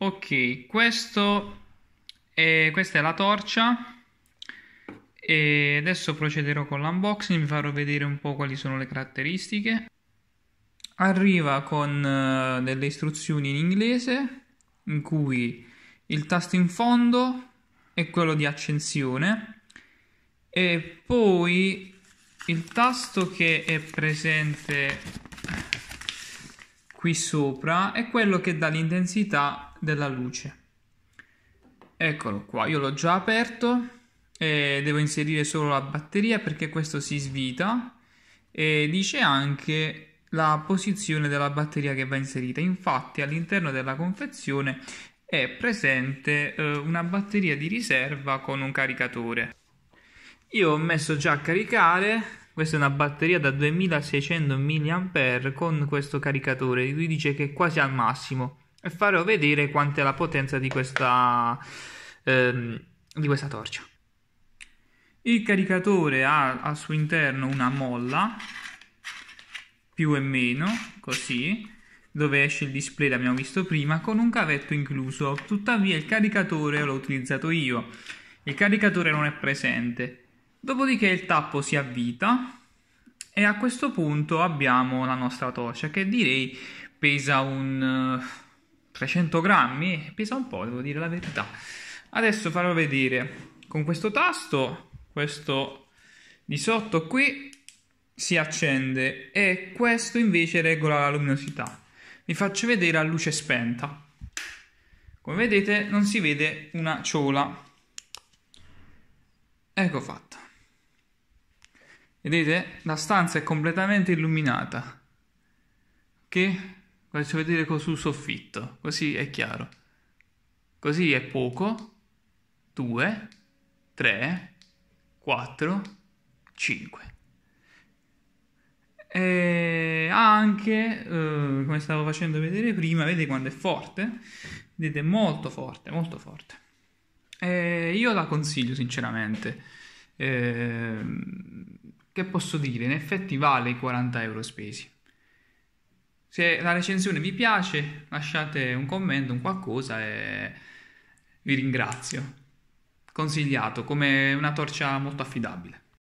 Ok, questo è, questa è la torcia e adesso procederò con l'unboxing, vi farò vedere un po' quali sono le caratteristiche. Arriva con eh, delle istruzioni in inglese in cui il tasto in fondo è quello di accensione e poi il tasto che è presente qui sopra è quello che dà l'intensità della luce. Eccolo qua, io l'ho già aperto e devo inserire solo la batteria perché questo si svita e dice anche la posizione della batteria che va inserita. Infatti all'interno della confezione è presente eh, una batteria di riserva con un caricatore. Io ho messo già a caricare questa è una batteria da 2600 mAh con questo caricatore, lui dice che è quasi al massimo e farò vedere quanta è la potenza di questa, ehm, di questa torcia. Il caricatore ha al suo interno una molla più e meno, così, dove esce il display, l'abbiamo visto prima, con un cavetto incluso. Tuttavia il caricatore l'ho utilizzato io. Il caricatore non è presente, Dopodiché il tappo si avvita e a questo punto abbiamo la nostra torcia che direi pesa un 300 eh, grammi, pesa un po', devo dire la verità. Adesso farò vedere con questo tasto, questo di sotto qui si accende e questo invece regola la luminosità. Vi faccio vedere a luce spenta. Come vedete non si vede una ciola. Ecco fatta. Vedete? La stanza è completamente illuminata. Ok? Faccio vedere sul soffitto, così è chiaro. Così è poco. 2, 3, 4, 5. E anche, eh, come stavo facendo vedere prima, vedete quando è forte? Vedete, molto forte, molto forte. E io la consiglio sinceramente. Eh, che posso dire, in effetti vale i 40 euro spesi. Se la recensione vi piace, lasciate un commento, un qualcosa e vi ringrazio. Consigliato come una torcia molto affidabile.